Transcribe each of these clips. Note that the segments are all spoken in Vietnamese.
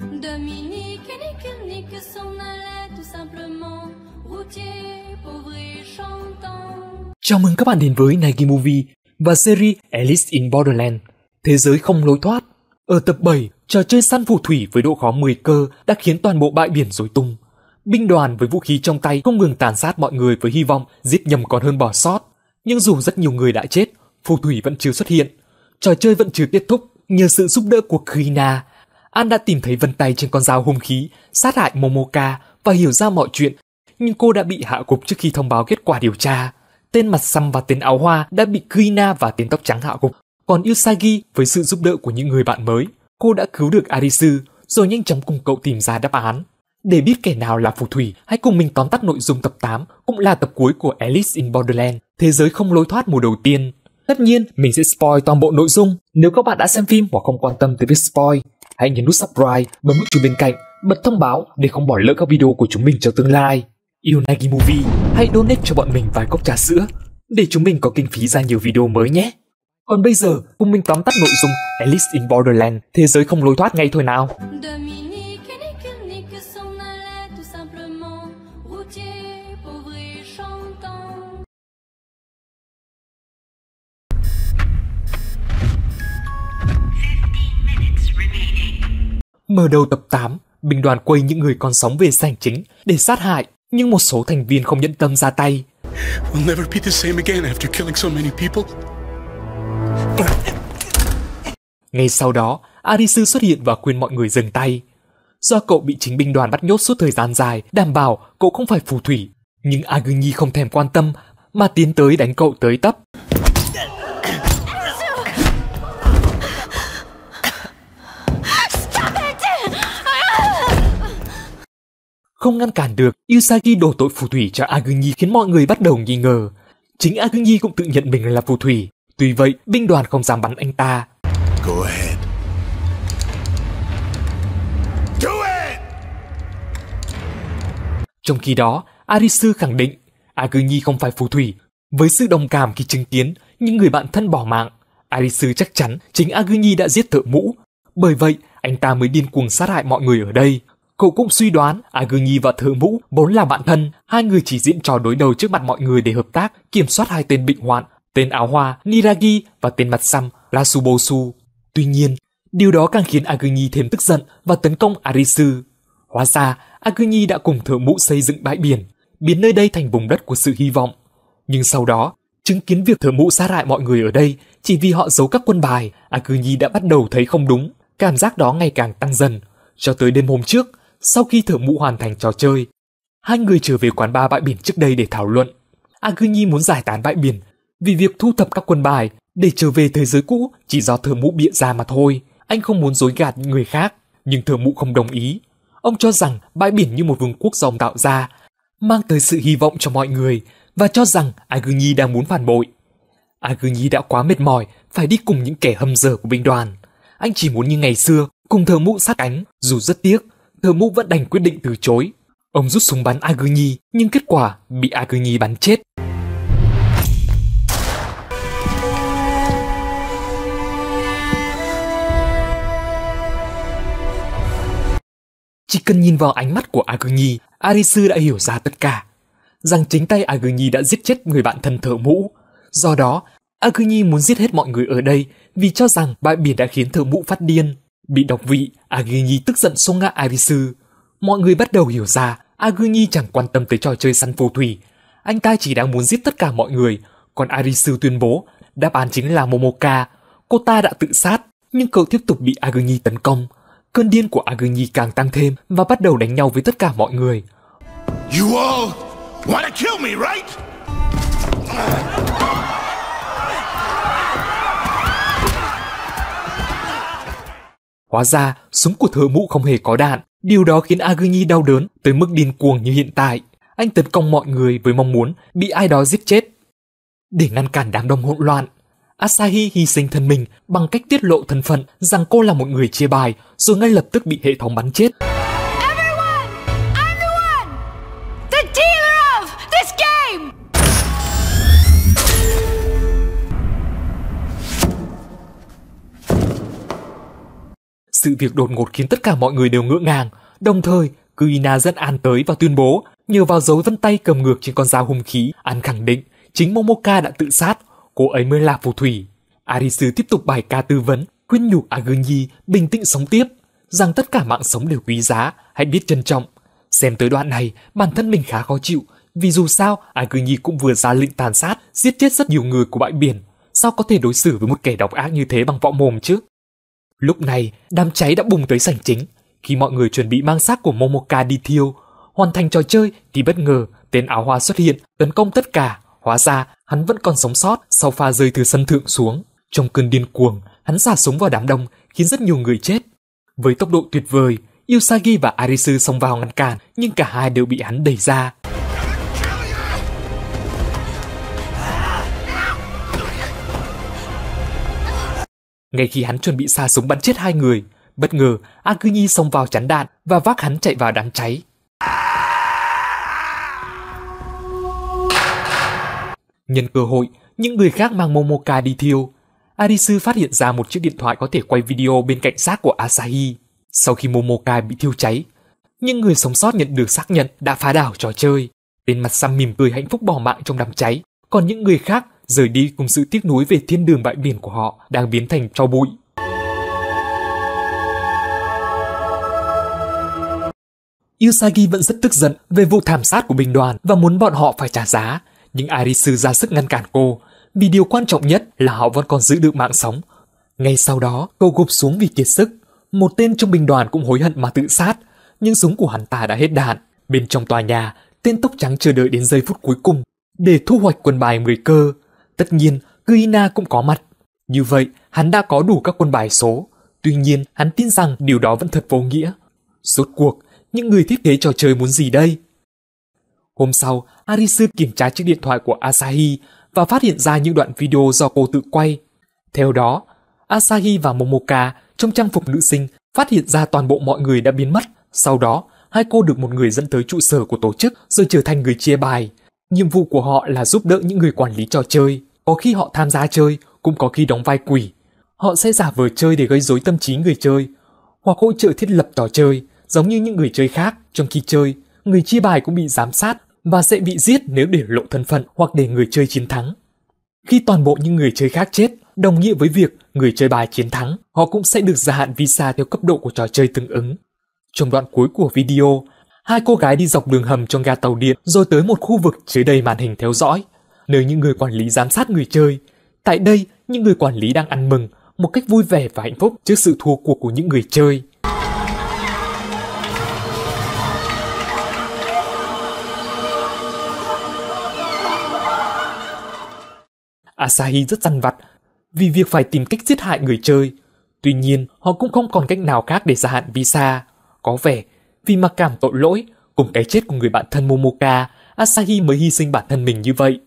Dominique et Nickelnick s'en allaient tout simplement, routier, pauvre et chantant. Chào mừng các bạn đến với Nike Movie và series Alice in Borderland, Thế giới không lối thoát. Ở tập 7, trò chơi săn phù thủy với độ khó 10 cơ đã khiến toàn bộ bãi biển rối tung. Binh đoàn với vũ khí trong tay không ngừng tàn sát mọi người với hy vọng giết nhầm còn hơn bỏ sót. Nhưng dù rất nhiều người đã chết, phù thủy vẫn chưa xuất hiện. Trò chơi vẫn chưa kết thúc nhờ sự giúp đỡ của Krina, An đã tìm thấy vân tay trên con dao hung khí, sát hại Momoka và hiểu ra mọi chuyện, nhưng cô đã bị hạ gục trước khi thông báo kết quả điều tra. Tên mặt xăm và tên áo hoa đã bị Kuina và tên tóc trắng hạ gục, còn Usagi với sự giúp đỡ của những người bạn mới, cô đã cứu được Arisu rồi nhanh chóng cùng cậu tìm ra đáp án. Để biết kẻ nào là phù thủy, hãy cùng mình tóm tắt nội dung tập 8, cũng là tập cuối của Alice in Borderland, Thế giới không lối thoát mùa đầu tiên. Tất nhiên, mình sẽ spoil toàn bộ nội dung. Nếu các bạn đã xem phim hoặc không quan tâm tới việc spoil, hãy nhấn nút subscribe, bấm nút chuông bên cạnh, bật thông báo để không bỏ lỡ các video của chúng mình trong tương lai. Yêu Nagi Movie, hãy donate cho bọn mình vài cốc trà sữa để chúng mình có kinh phí ra nhiều video mới nhé. Còn bây giờ, cùng mình tóm tắt nội dung Alice in Borderland, thế giới không lối thoát ngay thôi nào. Mở đầu tập 8, binh đoàn quay những người còn sống về sảnh chính để sát hại, nhưng một số thành viên không nhận tâm ra tay. We'll never be the same again after killing so many people. Ngay sau đó, Arisu xuất hiện và khuyên mọi người dừng tay. Do cậu bị chính binh đoàn bắt nhốt suốt thời gian dài, đảm bảo cậu không phải phù thủy. Nhưng Agni không thèm quan tâm mà tiến tới đánh cậu tới tấp. Không ngăn cản được, Usagi đổ tội phù thủy cho Agunyi khiến mọi người bắt đầu nghi ngờ. Chính Agunyi cũng tự nhận mình là phù thủy, tuy vậy binh đoàn không dám bắn anh ta. Go ahead. Do it! Trong khi đó, Arisu khẳng định Agunyi không phải phù thủy. Với sự đồng cảm khi chứng kiến những người bạn thân bỏ mạng, Arisu chắc chắn chính Agunyi đã giết thợ mũ. Bởi vậy, anh ta mới điên cuồng sát hại mọi người ở đây. Cậu cũng suy đoán Á và Thượng Mũ vốn là bạn thân, hai người chỉ diễn trò đối đầu trước mặt mọi người để hợp tác, kiểm soát hai tên bệnh hoạn, tên áo hoa Niragi và tên mặt xăm Rasubosu. Tuy nhiên, điều đó càng khiến Agunyi thêm tức giận và tấn công Arisu. Hóa ra, Agunyi đã cùng Thượng Mũ xây dựng bãi biển, biến nơi đây thành vùng đất của sự hy vọng. Nhưng sau đó, chứng kiến việc Thượng Mũ sát hại mọi người ở đây chỉ vì họ giấu các quân bài, Agunyi đã bắt đầu thấy không đúng. Cảm giác đó ngày càng tăng dần. Cho tới đêm hôm trước, sau khi thợ mũ hoàn thành trò chơi, hai người trở về quán bar bãi biển trước đây để thảo luận. Agni muốn giải tán bãi biển vì việc thu thập các quân bài để trở về thế giới cũ chỉ do thợ mũ bịa ra mà thôi. Anh không muốn dối gạt người khác, nhưng thợ mũ không đồng ý. Ông cho rằng bãi biển như một vương quốc dòng tạo ra, mang tới sự hy vọng cho mọi người và cho rằng Agni đang muốn phản bội. Agni đã quá mệt mỏi phải đi cùng những kẻ hâm dở của binh đoàn. Anh chỉ muốn như ngày xưa, cùng thợ mũ sát cánh, dù rất tiếc thờ mũ vẫn đành quyết định từ chối. Ông rút súng bắn Aguni, nhưng kết quả bị Aguni bắn chết. Chỉ cần nhìn vào ánh mắt của Aguni, Arisu đã hiểu ra tất cả. Rằng chính tay Aguni đã giết chết người bạn thân thợ mũ. Do đó, Aguni muốn giết hết mọi người ở đây vì cho rằng bãi biển đã khiến thợ mũ phát điên Bị độc vị, Aginyi tức giận xông ngã Arisu. Mọi người bắt đầu hiểu ra Aginyi chẳng quan tâm tới trò chơi săn phù thủy. Anh ta chỉ đang muốn giết tất cả mọi người, còn Arisu tuyên bố đáp án chính là Momoka. Cô ta đã tự sát, nhưng cậu tiếp tục bị Aginyi tấn công. Cơn điên của Aginyi càng tăng thêm và bắt đầu đánh nhau với tất cả mọi người. You all want to kill me, right? Hóa ra, súng của thợ mũ không hề có đạn, điều đó khiến Agni đau đớn tới mức điên cuồng như hiện tại. Anh tấn công mọi người với mong muốn bị ai đó giết chết. Để ngăn cản đám đông hỗn loạn, Asahi hy sinh thân mình bằng cách tiết lộ thân phận rằng cô là một người chia bài rồi ngay lập tức bị hệ thống bắn chết. Sự việc đột ngột khiến tất cả mọi người đều ngỡ ngàng, đồng thời Kuina dẫn An tới và tuyên bố nhờ vào dấu vân tay cầm ngược trên con dao hung khí, An khẳng định chính Momoka đã tự sát, cô ấy mới là phù thủy. Arisu tiếp tục bài ca tư vấn, khuyên nhủ Agunyi bình tĩnh sống tiếp, rằng tất cả mạng sống đều quý giá, hãy biết trân trọng. Xem tới đoạn này, bản thân mình khá khó chịu, vì dù sao Agunyi cũng vừa ra lệnh tàn sát, giết chết rất nhiều người của bãi biển, sao có thể đối xử với một kẻ độc ác như thế bằng võ mồm chứ? Lúc này, đám cháy đã bùng tới sảnh chính. Khi mọi người chuẩn bị mang xác của Momoka đi thiêu, hoàn thành trò chơi thì bất ngờ tên áo hoa xuất hiện, tấn công tất cả. Hóa ra, hắn vẫn còn sống sót sau pha rơi từ sân thượng xuống. Trong cơn điên cuồng, hắn xả súng vào đám đông, khiến rất nhiều người chết. Với tốc độ tuyệt vời, Yusagi và Arisu xông vào ngăn cản, nhưng cả hai đều bị hắn đẩy ra. Ngay khi hắn chuẩn bị xa súng bắn chết hai người, bất ngờ Agunyi xông vào chắn đạn và vác hắn chạy vào đám cháy. Nhân cơ hội, những người khác mang Momoka đi thiêu. Arisu phát hiện ra một chiếc điện thoại có thể quay video bên cạnh xác của Asahi. Sau khi Momoka bị thiêu cháy, những người sống sót nhận được xác nhận đã phá đảo trò chơi. Tên mặt Sam mỉm cười hạnh phúc bỏ mạng trong đám cháy, còn những người khác rời đi cùng sự tiếc nuối về thiên đường bãi biển của họ đang biến thành tro bụi. Usagi vẫn rất tức giận về vụ thảm sát của binh đoàn và muốn bọn họ phải trả giá, nhưng Arisu ra sức ngăn cản cô, vì điều quan trọng nhất là họ vẫn còn giữ được mạng sống. Ngay sau đó, cô gục xuống vì kiệt sức. Một tên trong binh đoàn cũng hối hận mà tự sát, nhưng súng của hắn ta đã hết đạn. Bên trong tòa nhà, tên tóc trắng chờ đợi đến giây phút cuối cùng để thu hoạch quân bài 10 cơ. Tất nhiên, Guina cũng có mặt. Như vậy, hắn đã có đủ các quân bài số. Tuy nhiên, hắn tin rằng điều đó vẫn thật vô nghĩa. Rốt cuộc, những người thiết kế trò chơi muốn gì đây? Hôm sau, Arisu kiểm tra chiếc điện thoại của Asahi và phát hiện ra những đoạn video do cô tự quay. Theo đó, Asahi và Momoka trong trang phục nữ sinh phát hiện ra toàn bộ mọi người đã biến mất. Sau đó, hai cô được một người dẫn tới trụ sở của tổ chức rồi trở thành người chia bài. Nhiệm vụ của họ là giúp đỡ những người quản lý trò chơi. Có khi họ tham gia chơi, cũng có khi đóng vai quỷ. Họ sẽ giả vờ chơi để gây dối tâm trí người chơi, hoặc hỗ trợ thiết lập trò chơi, giống như những người chơi khác. Trong khi chơi, người chia bài cũng bị giám sát và sẽ bị giết nếu để lộ thân phận hoặc để người chơi chiến thắng. Khi toàn bộ những người chơi khác chết, đồng nghĩa với việc người chơi bài chiến thắng, họ cũng sẽ được gia hạn visa theo cấp độ của trò chơi tương ứng. Trong đoạn cuối của video, hai cô gái đi dọc đường hầm trong ga tàu điện rồi tới một khu vực chứa đầy màn hình theo dõi nơi những người quản lý giám sát người chơi. Tại đây, những người quản lý đang ăn mừng, một cách vui vẻ và hạnh phúc trước sự thua cuộc của những người chơi. Asahi rất dằn vặt vì việc phải tìm cách giết hại người chơi. Tuy nhiên, họ cũng không còn cách nào khác để gia hạn visa. Có vẻ, vì mặc cảm tội lỗi, cùng cái chết của người bạn thân Momoka, Asahi mới hy sinh bản thân mình như vậy.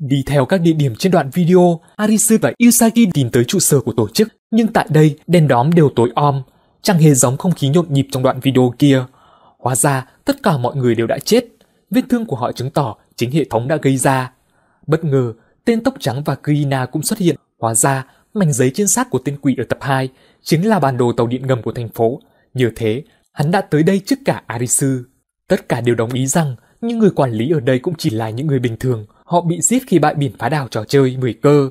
Đi theo các địa điểm trên đoạn video, Arisu và Usagi tìm tới trụ sở của tổ chức, nhưng tại đây đèn đóm đều tối om, chẳng hề giống không khí nhộn nhịp trong đoạn video kia. Hóa ra, tất cả mọi người đều đã chết. Vết thương của họ chứng tỏ chính hệ thống đã gây ra. Bất ngờ, tên tóc trắng và Kirina cũng xuất hiện. Hóa ra, mảnh giấy trên xác của tên quỷ ở tập 2 chính là bản đồ tàu điện ngầm của thành phố. Nhờ thế, hắn đã tới đây trước cả Arisu. Tất cả đều đồng ý rằng những người quản lý ở đây cũng chỉ là những người bình thường – họ bị giết khi bại biển phá đảo trò chơi mười cơ.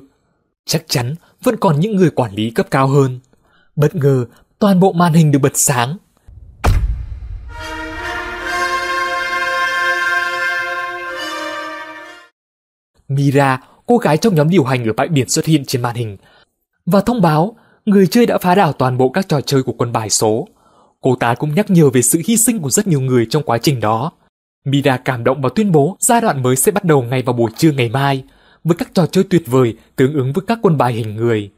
Chắc chắn vẫn còn những người quản lý cấp cao hơn. Bất ngờ, toàn bộ màn hình được bật sáng. Mira, cô gái trong nhóm điều hành ở bãi biển xuất hiện trên màn hình và thông báo người chơi đã phá đảo toàn bộ các trò chơi của quân bài số. Cô ta cũng nhắc nhở về sự hy sinh của rất nhiều người trong quá trình đó. Mida cảm động và tuyên bố giai đoạn mới sẽ bắt đầu ngay vào buổi trưa ngày mai, với các trò chơi tuyệt vời tương ứng với các quân bài hình người.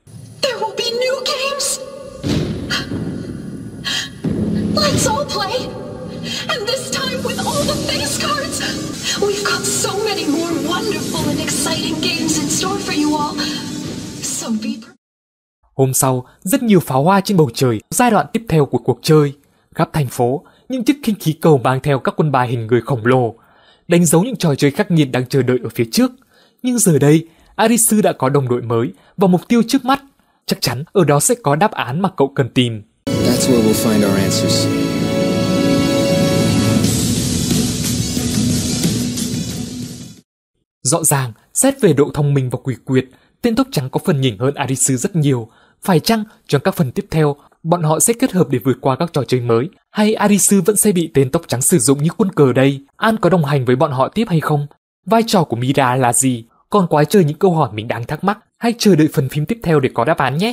Hôm sau, rất nhiều pháo hoa trên bầu trời, giai đoạn tiếp theo của cuộc chơi. Khắp thành phố, những chiếc khinh khí cầu mang theo các quân bài hình người khổng lồ, đánh dấu những trò chơi khắc nghiệt đang chờ đợi ở phía trước. Nhưng giờ đây, Arisu đã có đồng đội mới và mục tiêu trước mắt. Chắc chắn ở đó sẽ có đáp án mà cậu cần tìm. That's where we'll find our answers. Rõ ràng, xét về độ thông minh và quỷ quyệt, tên tóc trắng có phần nhỉnh hơn Arisu rất nhiều. Phải chăng trong các phần tiếp theo bọn họ sẽ kết hợp để vượt qua các trò chơi mới. Hay Arisu vẫn sẽ bị tên tóc trắng sử dụng như quân cờ đây? An có đồng hành với bọn họ tiếp hay không? Vai trò của Mira là gì? Còn quái chơi những câu hỏi mình đang thắc mắc, hãy chờ đợi phần phim tiếp theo để có đáp án nhé.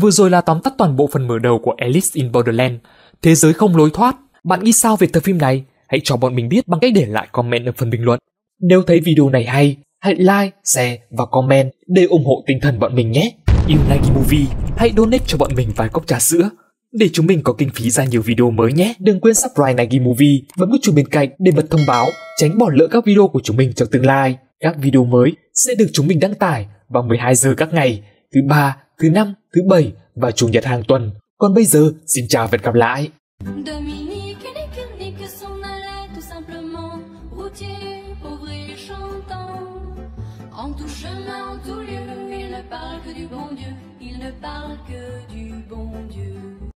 Vừa rồi là tóm tắt toàn bộ phần mở đầu của Alice in Borderland, Thế giới không lối thoát. Bạn nghĩ sao về tập phim này? Hãy cho bọn mình biết bằng cách để lại comment ở phần bình luận. Nếu thấy video này hay, hãy like, share và comment để ủng hộ tinh thần bọn mình nhé. You Like Movie, hãy donate cho bọn mình vài cốc trà sữa để chúng mình có kinh phí ra nhiều video mới nhé. Đừng quên subscribe Nike Movie, bấm nút chuông bên cạnh để bật thông báo, tránh bỏ lỡ các video của chúng mình trong tương lai. Các video mới sẽ được chúng mình đăng tải vào 12 giờ các ngày thứ ba, thứ năm, thứ bảy và chủ nhật hàng tuần. Còn bây giờ, xin chào và hẹn gặp lại. parle que